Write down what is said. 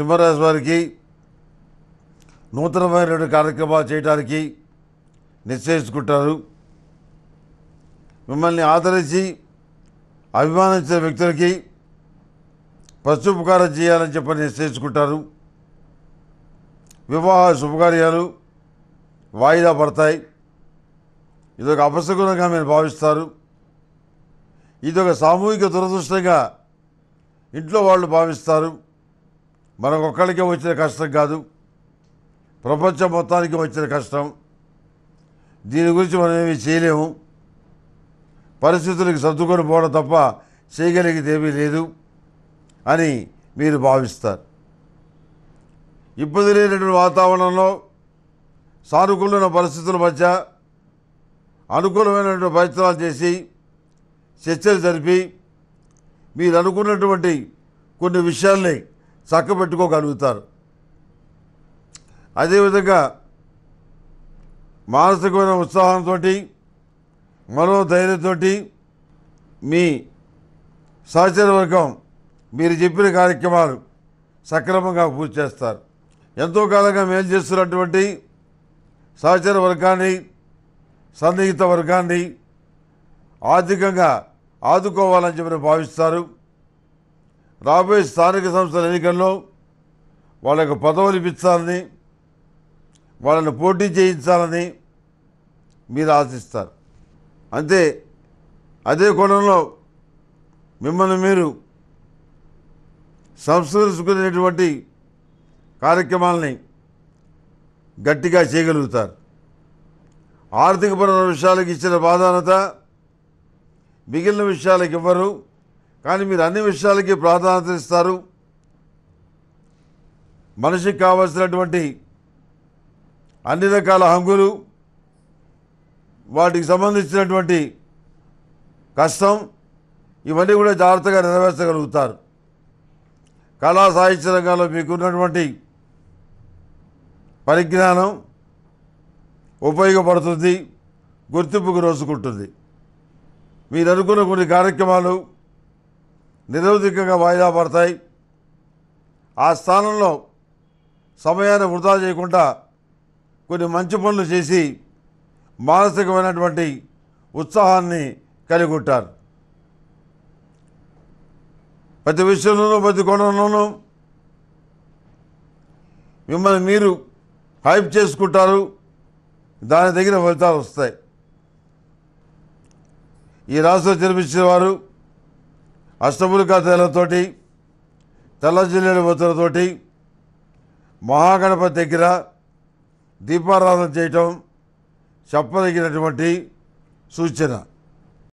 సింహరాజు వారికి నూతనమైన కార్యక్రమాలు చేయడానికి నిశ్చయించుకుంటారు మిమ్మల్ని ఆదరించి అభిమానించిన వ్యక్తులకి ప్రత్యుపకారం చేయాలని చెప్పి నిశ్చయించుకుంటారు వివాహ శుభకార్యాలు వాయిదా పడతాయి ఇది ఒక అపశకునంగా మీరు భావిస్తారు ఇది ఒక సామూహిక దురదృష్టంగా ఇంట్లో వాళ్ళు భావిస్తారు మనకొక్కడికే వచ్చిన కష్టం కాదు ప్రపంచం మొత్తానికి వచ్చిన కష్టం దీని గురించి మనం ఏమీ చేయలేము పరిస్థితులకు సర్దుకొని పోవడం తప్ప చేయగలిగేదేమీ లేదు అని మీరు భావిస్తారు ఇబ్బంది లేనటువంటి వాతావరణంలో సానుకూలమైన పరిస్థితుల మధ్య అనుకూలమైనటువంటి ప్రయత్నాలు చేసి చర్చలు జరిపి మీరు అనుకున్నటువంటి కొన్ని విషయాల్ని చక్కబెట్టుకోగలుగుతారు అదేవిధంగా మానసికమైన ఉత్సాహంతో మరో ధైర్యంతో మీ సహచర వర్గం మీరు చెప్పిన కార్యక్రమాలు సక్రమంగా పూర్తి చేస్తారు ఎంతో కాలంగా మేలు చేస్తున్నటువంటి సహచర వర్గాన్ని సన్నిహిత వర్గాన్ని ఆర్థికంగా ఆదుకోవాలని చెప్పి భావిస్తారు రాబోయే స్థానిక సంస్థల ఎన్నికల్లో వాళ్ళకు పదవులు ఇప్పించాలని వాళ్ళని పోటీ చేయించాలని మీరు ఆశిస్తారు అంతే అదే కోణంలో మిమ్మల్ని మీరు సంస్కరించుకునేటువంటి కార్యక్రమాలని గట్టిగా చేయగలుగుతారు ఆర్థికపరమైన విషయాలకు ఇచ్చిన ప్రాధాన్యత మిగిలిన విషయాలకు ఇవ్వరు కానీ మీరు అన్ని విషయాలకి ప్రాధాన్యత ఇస్తారు మనిషికి కావలసినటువంటి అన్ని రకాల హంగులు వాటికి సంబంధించినటువంటి కష్టం ఇవన్నీ కూడా జాగ్రత్తగా నెరవేర్చగలుగుతారు కళా సాహిత్య రంగంలో మీకున్నటువంటి పరిజ్ఞానం ఉపయోగపడుతుంది గుర్తింపుకు రోజుకుంటుంది మీరు అనుకున్న కొన్ని కార్యక్రమాలు నిరవధికంగా వాయిదా పడతాయి ఆ స్థానంలో సమయాన్ని వృధా చేయకుండా కొన్ని మంచి పనులు చేసి మానసికమైనటువంటి ఉత్సాహాన్ని కలిగి ఉంటారు ప్రతి విషయంలోనూ ప్రతి కోణంలోనూ మిమ్మల్ని మీరు హైప్ చేసుకుంటారు దాని తగిన ఫలితాలు వస్తాయి ఈ రాష్ట్రం జన్మించిన వారు అష్టములికా తెల్లతోటి తెల్ల జిల్లెడు బొత్తులతోటి మహాగణపతి దగ్గర దీపారాధన చేయటం చెప్పదగినటువంటి సూచన